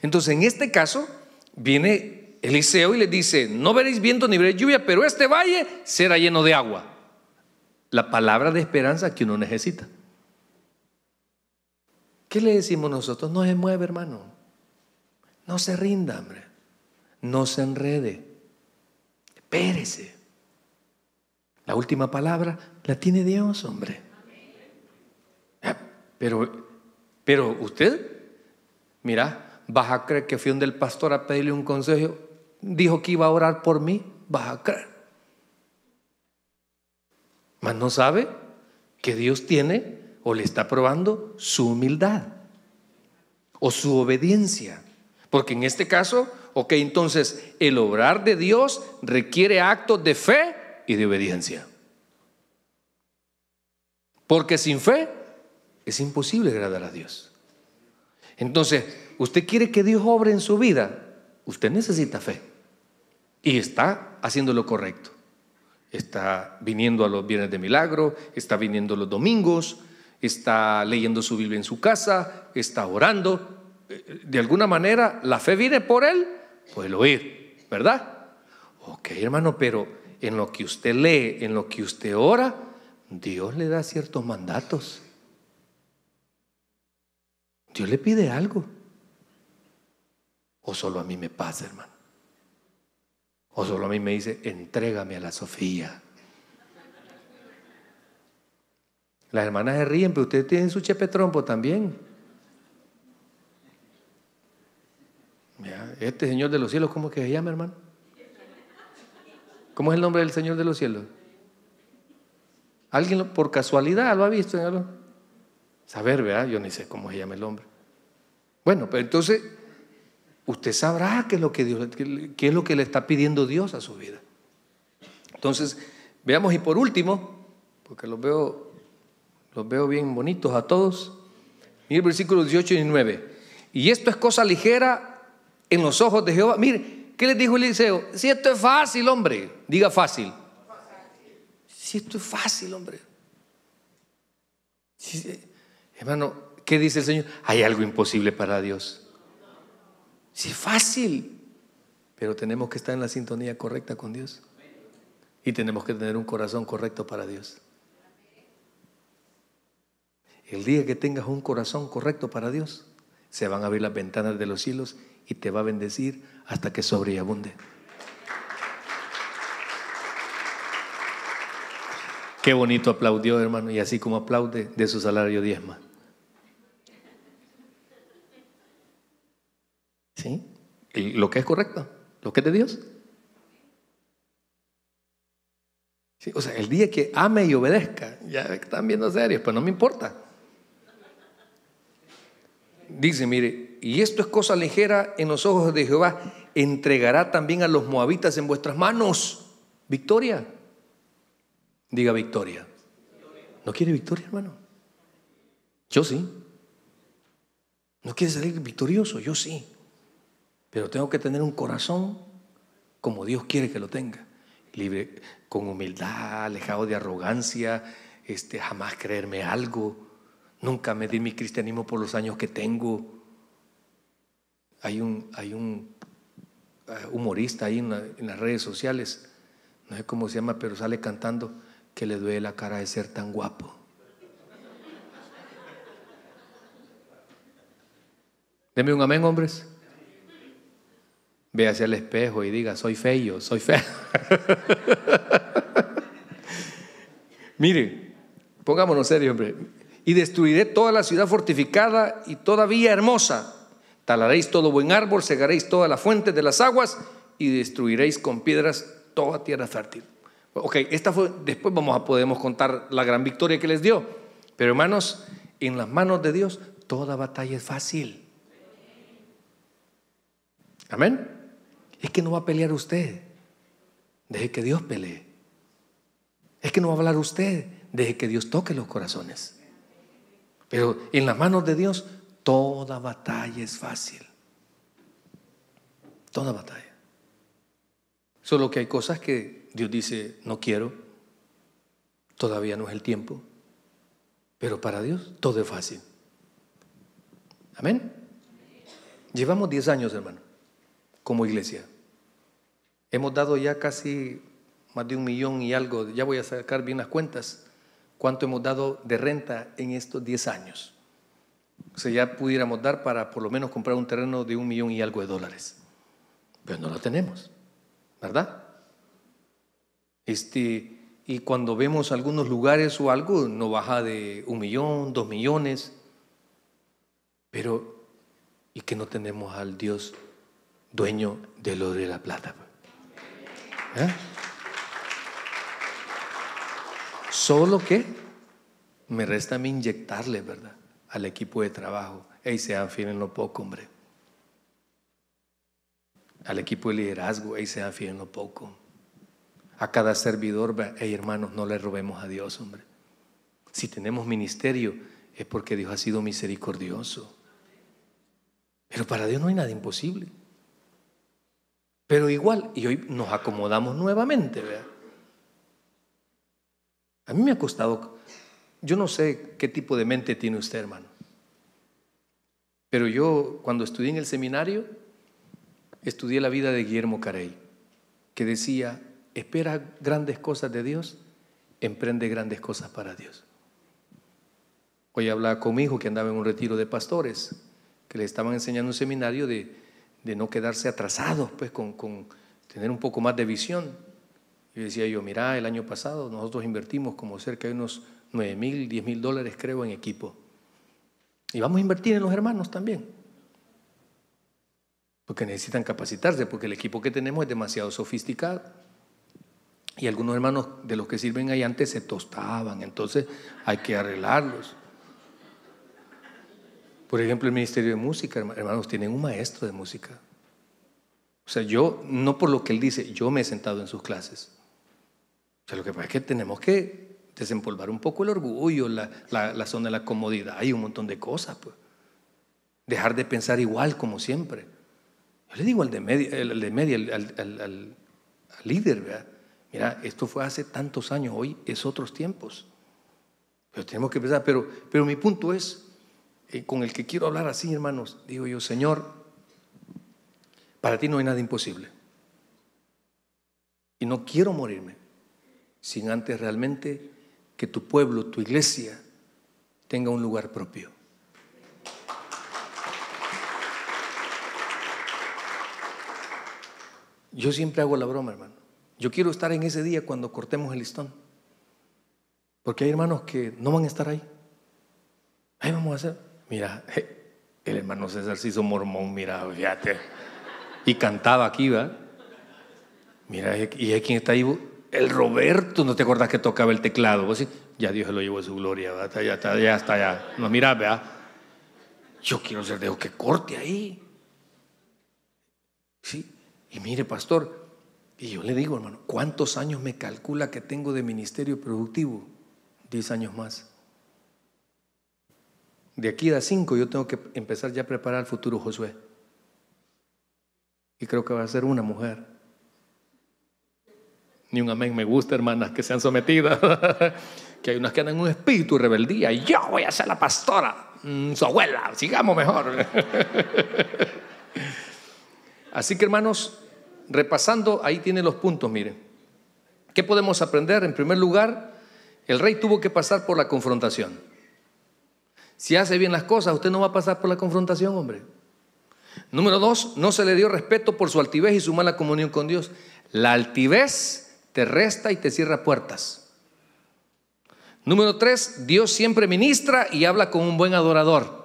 Entonces, en este caso, viene Eliseo y le dice, no veréis viento ni veréis lluvia, pero este valle será lleno de agua. La palabra de esperanza que uno necesita. ¿Qué le decimos nosotros? No se mueve, hermano. No se rinda, hombre. No se enrede. Espérese. La última palabra la tiene Dios, hombre. Ah, pero, pero usted, mira, vas a creer que fui un del pastor a pedirle un consejo. Dijo que iba a orar por mí, vas a creer. Mas no sabe que Dios tiene o le está probando su humildad o su obediencia. Porque en este caso, ok, entonces el obrar de Dios requiere actos de fe y de obediencia. Porque sin fe es imposible agradar a Dios. Entonces, usted quiere que Dios obre en su vida, usted necesita fe. Y está haciendo lo correcto. Está viniendo a los viernes de milagro, está viniendo los domingos, está leyendo su Biblia en su casa, está orando. Eh, eh, de alguna manera, la fe viene por él, por el oír, ¿verdad? Ok, hermano, pero en lo que usted lee, en lo que usted ora, Dios le da ciertos mandatos. Dios le pide algo. O solo a mí me pasa, hermano. O solo a mí me dice, entrégame a la Sofía. Las hermanas se ríen, pero ustedes tienen su trompo también. Este Señor de los cielos, ¿cómo que se llama, hermano? ¿Cómo es el nombre del Señor de los cielos? ¿Alguien por casualidad lo ha visto? señor? Saber, ¿verdad? Yo ni sé cómo se llama el hombre. Bueno, pero entonces usted sabrá qué es lo que, Dios, es lo que le está pidiendo Dios a su vida. Entonces, veamos y por último, porque los veo, los veo bien bonitos a todos, mire versículo 18 y 9. Y esto es cosa ligera en los ojos de Jehová. Mire, ¿Qué les dijo Eliseo? Si esto es fácil, hombre, diga fácil. Si esto es fácil, hombre. hermano, ¿qué dice el Señor? Hay algo imposible para Dios. Si es fácil, pero tenemos que estar en la sintonía correcta con Dios. Y tenemos que tener un corazón correcto para Dios. El día que tengas un corazón correcto para Dios, se van a abrir las ventanas de los cielos y te va a bendecir hasta que abunde. Qué bonito aplaudió, hermano, y así como aplaude de su salario diezma. ¿Sí? Lo que es correcto, lo que es de Dios. o sea, el día que ame y obedezca, ya están viendo serios pues no me importa. Dice, mire, y esto es cosa ligera en los ojos de Jehová, entregará también a los moabitas en vuestras manos. Victoria. Diga victoria. ¿No quiere victoria, hermano? Yo sí. ¿No quiere salir victorioso? Yo sí. Pero tengo que tener un corazón como Dios quiere que lo tenga. Libre, con humildad, alejado de arrogancia, este, jamás creerme algo, nunca medir mi cristianismo por los años que tengo, hay un, eh, humorista ahí en, las redes sociales, no sé cómo se llama, pero sale cantando que le duele la cara de ser tan guapo. Deme un amén, hombres. Ve hacia el espejo y diga, soy feo, soy feo. <laughs> Mire, pongámonos serios, hombre. Y destruiré toda la ciudad fortificada y todavía hermosa Talaréis todo buen árbol, cegaréis toda la fuente de las aguas y destruiréis con piedras toda tierra fértil. Ok, esta fue, después vamos a podemos contar la gran victoria que les dio. Pero hermanos, en las manos de Dios toda batalla es fácil. Amén. Es que no va a pelear usted. Deje que Dios pelee. Es que no va a hablar usted. Deje que Dios toque los corazones. Pero en las manos de Dios Toda batalla es fácil. Toda batalla. Solo que hay cosas que Dios dice, no quiero, todavía no es el tiempo. Pero para Dios todo es fácil. Amén. Llevamos 10 años, hermano, como iglesia. Hemos dado ya casi más de un millón y algo, ya voy a sacar bien las cuentas, cuánto hemos dado de renta en estos 10 años. O sea, ya pudiéramos dar para por lo menos comprar un terreno de un millón y algo de dólares. Pero no lo tenemos, ¿verdad? Este, y cuando vemos algunos lugares o algo, no baja de un millón, dos millones. Pero, ¿y que no tenemos al Dios dueño de lo de la plata? ¿Eh? Solo que me resta a mí inyectarle, ¿verdad? al equipo de trabajo. Ey, sean fieles en lo poco, hombre. Al equipo de liderazgo, ey, sean fiel en lo poco. A cada servidor, ey, hermanos, no le robemos a Dios, hombre. Si tenemos ministerio, es porque Dios ha sido misericordioso. Pero para Dios no hay nada imposible. Pero igual, y hoy nos acomodamos nuevamente, ¿verdad? A mí me ha costado yo no sé qué tipo de mente tiene usted, hermano. Pero yo, cuando estudié en el seminario, estudié la vida de Guillermo Carey, que decía, espera grandes cosas de Dios, emprende grandes cosas para Dios. Hoy hablaba con mi hijo que andaba en un retiro de pastores, que le estaban enseñando un seminario de, no quedarse atrasados, pues con, con tener un poco más de visión. Y decía yo, mira, el año pasado nosotros invertimos como cerca de unos 9 mil, 10 mil dólares creo en equipo. Y vamos a invertir en los hermanos también. Porque necesitan capacitarse, porque el equipo que tenemos es demasiado sofisticado. Y algunos hermanos de los que sirven ahí antes se tostaban, entonces hay que arreglarlos. Por ejemplo, el Ministerio de Música, hermanos, tienen un maestro de música. O sea, yo, no por lo que él dice, yo me he sentado en sus clases. O sea, lo que pasa es que tenemos que desempolvar un poco el orgullo, la, zona de la comodidad hay un montón de cosas. Pues. Dejar de pensar igual como siempre. Yo le digo al de media, al, de media, al, líder, ¿verdad? Mira, esto fue hace tantos años, hoy es otros tiempos. Pero tenemos que pensar, pero, pero mi punto es, eh, con el que quiero hablar así, hermanos, digo yo, Señor, para ti no hay nada imposible. Y no quiero morirme sin antes realmente tu pueblo, tu iglesia, tenga un lugar propio. Yo siempre hago la broma, hermano. Yo quiero estar en ese día cuando cortemos el listón. Porque hay hermanos que no van a estar ahí. Ahí vamos a hacer. Mira, <laughs> el hermano César se hizo mormón, mira, fíjate. Y cantaba aquí, ¿verdad? Mira, y hay quien está ahí el Roberto, ¿no te acuerdas que tocaba el teclado? ¿Vos Ya Dios lo llevó a su gloria, ya está, ya está, ya. ¿verdad? Yo quiero ser dejo que corte ahí. ¿Sí? Y mire, pastor, y yo le digo, hermano, ¿cuántos años me calcula que tengo de ministerio productivo? Diez años más. De aquí a cinco yo tengo que empezar ya a preparar el futuro Josué. Y creo que va a ser una mujer. Ni un amén me gusta, hermanas, que sean sometidas. <laughs> que hay unas que andan en un espíritu y rebeldía. y Yo voy a ser la pastora, mm, su abuela, sigamos mejor. <laughs> Así que, hermanos, repasando, ahí tiene los puntos, miren. ¿Qué podemos aprender? En primer lugar, el rey tuvo que pasar por la confrontación. Si hace bien las cosas, usted no va a pasar por la confrontación, hombre. Número dos, no se le dio respeto por su altivez y su mala comunión con Dios. La altivez te resta y te cierra puertas. Número tres, Dios siempre ministra y habla con un buen adorador.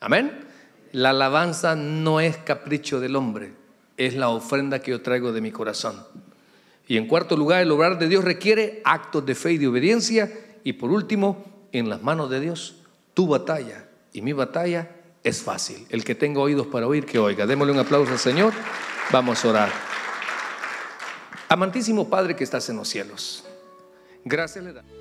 Amén. La alabanza no es capricho del hombre, es la ofrenda que yo traigo de mi corazón. Y en cuarto lugar, el obrar de Dios requiere actos de fe y de obediencia. Y por último, en las manos de Dios, tu batalla y mi batalla es fácil. El que tenga oídos para oír, que oiga. Démosle un aplauso al Señor. Vamos a orar. Amantísimo Padre que estás en los cielos, gracias le